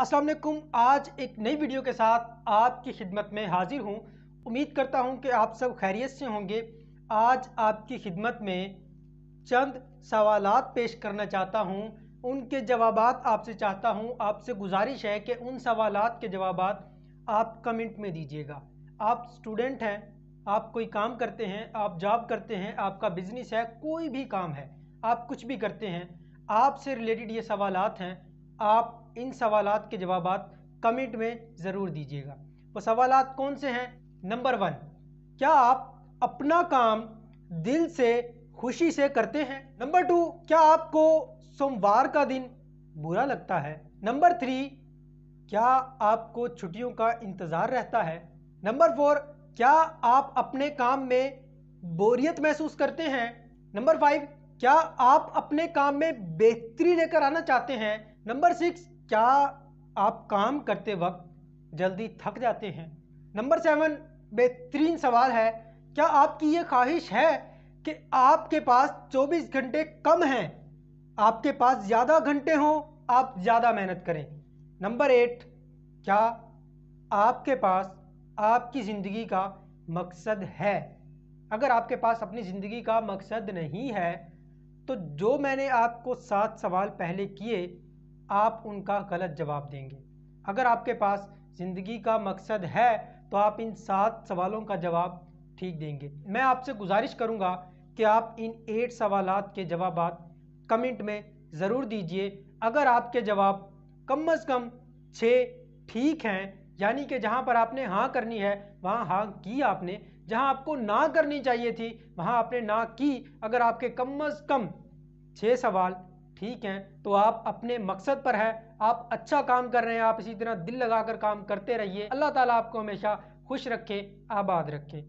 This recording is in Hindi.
अस्सलाम वालेकुम आज एक नई वीडियो के साथ आपकी खिदमत में हाजिर हूँ उम्मीद करता हूँ कि आप सब खैरियत से होंगे आज आपकी खिदमत में चंद सवाल पेश करना चाहता हूँ उनके जवाब आपसे चाहता हूँ आपसे गुजारिश है कि उन सवाल के जवाब आप कमेंट में दीजिएगा आप स्टूडेंट हैं आप कोई काम करते हैं आप जॉब करते हैं आपका बिजनेस है कोई भी काम है आप कुछ भी करते हैं आपसे रिलेटेड ये सवाल हैं आप इन सवाल के जवाब कमेंट में ज़रूर दीजिएगा वो सवाल कौन से हैं नंबर वन क्या आप अपना काम दिल से खुशी से करते हैं नंबर टू क्या आपको सोमवार का दिन बुरा लगता है नंबर थ्री क्या आपको छुट्टियों का इंतज़ार रहता है नंबर फोर क्या आप अपने काम में बोरियत महसूस करते हैं नंबर फाइव क्या आप अपने काम में बेहतरी लेकर आना चाहते हैं नंबर सिक्स क्या आप काम करते वक्त जल्दी थक जाते हैं नंबर सेवन बेहतरीन सवाल है क्या आपकी ये ख्वाहिश है कि आपके पास 24 घंटे कम हैं आपके पास ज़्यादा घंटे हों आप ज़्यादा मेहनत करें नंबर एट क्या आपके पास आपकी ज़िंदगी का मकसद है अगर आपके पास अपनी ज़िंदगी का मकसद नहीं है तो जो मैंने आपको सात सवाल पहले किए आप उनका गलत जवाब देंगे अगर आपके पास ज़िंदगी का मकसद है तो आप इन सात सवालों का जवाब ठीक देंगे मैं आपसे गुजारिश करूंगा कि आप इन एट सवाल के जवाब कमेंट में ज़रूर दीजिए अगर आपके जवाब कम अज़ कम छः ठीक हैं यानी कि जहाँ पर आपने हाँ करनी है वहाँ हाँ की आपने जहाँ आपको ना करनी चाहिए थी वहाँ आपने ना की अगर आपके कम अज़ कम छः सवाल ठीक हैं तो आप अपने मकसद पर है आप अच्छा काम कर रहे हैं आप इसी तरह दिल लगाकर काम करते रहिए अल्लाह ताला आपको हमेशा खुश रखे आबाद रखे